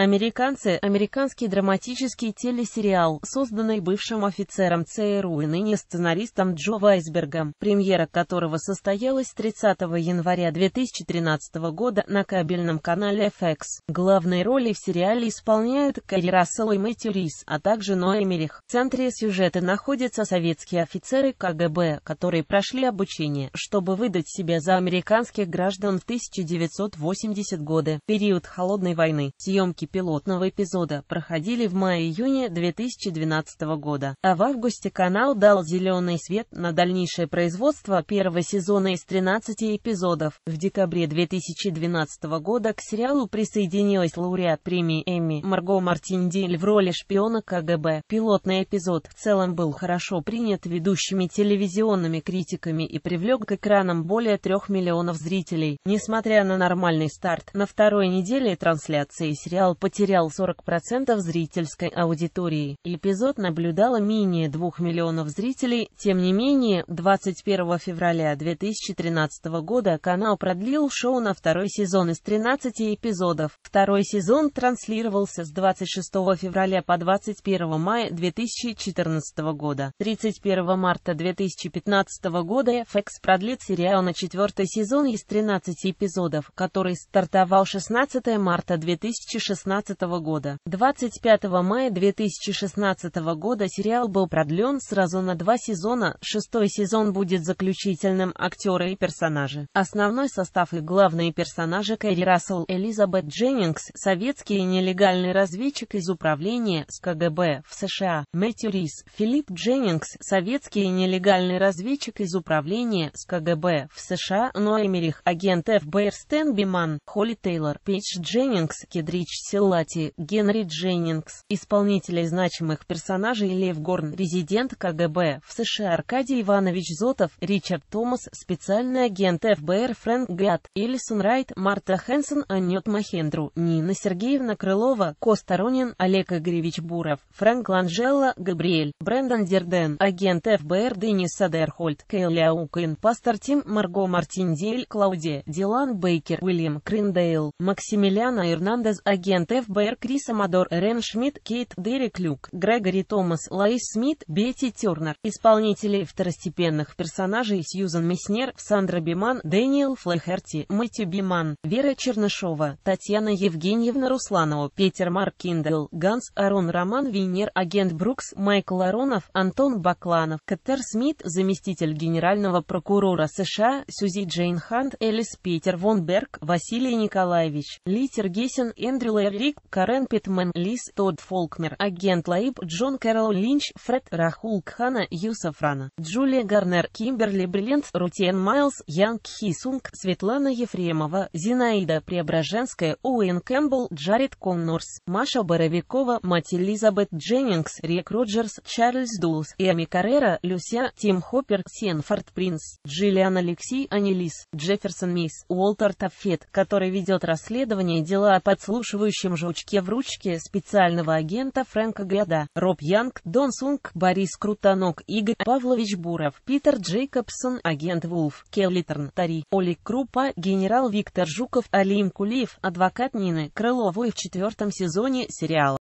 Американцы – американский драматический телесериал, созданный бывшим офицером ЦРУ и ныне сценаристом Джо Вайсбергом, премьера которого состоялась 30 января 2013 года на кабельном канале FX. Главные роли в сериале исполняют Кэрри Рассел и Мэтью Рис, а также Ноэ Мелих. В центре сюжета находятся советские офицеры КГБ, которые прошли обучение, чтобы выдать себя за американских граждан в 1980 годы, период Холодной войны. Съемки пилотного эпизода проходили в мае-июне 2012 года, а в августе канал дал зеленый свет на дальнейшее производство первого сезона из 13 эпизодов. В декабре 2012 года к сериалу присоединилась лауреат премии Эмми Марго Мартинди в роли шпиона КГБ. Пилотный эпизод в целом был хорошо принят ведущими телевизионными критиками и привлек к экранам более трех миллионов зрителей. Несмотря на нормальный старт, на второй неделе трансляции сериал потерял 40% зрительской аудитории. Эпизод наблюдало менее 2 миллионов зрителей. Тем не менее, 21 февраля 2013 года канал продлил шоу на второй сезон из 13 эпизодов. Второй сезон транслировался с 26 февраля по 21 мая 2014 года. 31 марта 2015 года FX продлит сериал на четвертый сезон из 13 эпизодов, который стартовал 16 марта 2016 2016 года. 25 мая 2016 года сериал был продлен сразу на два сезона, шестой сезон будет заключительным актеры и персонажи. Основной состав и главные персонажи Кэрри Рассел, Элизабет Дженнингс, советский нелегальный разведчик из управления с КГБ в США, Мэтью Рис, Филипп Дженнингс, советский нелегальный разведчик из управления с КГБ в США, Ноэмерих, агент ФБР Стэн Биман, Холли Тейлор, Пейдж Дженнингс, Кедрич Сил, Селлати, Генри Дженнингс, исполнителей значимых персонажей Лев Горн, резидент КГБ в США Аркадий Иванович Зотов, Ричард Томас, специальный агент ФБР Фрэнк Гатт, Элисон Райт, Марта Хэнсон, Анет Махендру, Нина Сергеевна Крылова, Коста Ронин, Олег Игоревич Буров, Фрэнк Ланжелло, Габриэль, Брэндон Дерден, агент ФБР Денис Садерхольд, Кейл Ляукин, пастор Тим, Марго Мартиндель, Клаудия, Дилан Бейкер, Уильям Криндейл, Максимилиана Ирнандес, агент агент ФБР Крис Амадор, Рен Шмидт, Кейт Дерек Люк, Грегори Томас, Лаис Смит, Бетти Тернер, исполнители второстепенных персонажей Сьюзан Месснер, Сандра Биман, Дэниел Флехерти, Мэтью Биман, Вера Чернышова, Татьяна Евгеньевна Русланова, Петер Марк Киндел Ганс Арон Роман Винер, агент Брукс, Майкл Аронов, Антон Бакланов, Катер Смит, заместитель генерального прокурора США, Сюзи Джейн Хант, Элис Питер Вонберг, Василий Николаевич, Литер Гесин, Эндрю Лэр, Рик Карен Питмен, Лис Тодд Фолкнер, агент Лаиб, Джон Кэрол Линч, Фред Рахул Кхана, Юсаф Рана, Джулия Гарнер, Кимберли Бриллиант, Рутиен Майлз, Янг Хи Сунг, Светлана Ефремова, Зинаида Преображенская, Уэйн Кэмпбелл, Джаред Коннорс, Маша Боровикова, Мать Элизабет Дженнингс, Рик Роджерс, Чарльз Дулс, Эми Каррера, Люся, Тим Хоппер, Сенфорд Принц, Джиллиан Алексей Анилис, Джефферсон Мисс, Уолтер Таффет, который ведет расследование дела о подслушивающих летающем жучке в ручке специального агента Фрэнка Гряда, Роб Янг, Дон Сунг, Борис Крутанок, Игорь Павлович Буров, Питер Джейкобсон, агент Вулф, Келлитерн, Тари, Оли Крупа, генерал Виктор Жуков, Алим Кулиев, адвокат Нины Крыловой в четвертом сезоне сериала.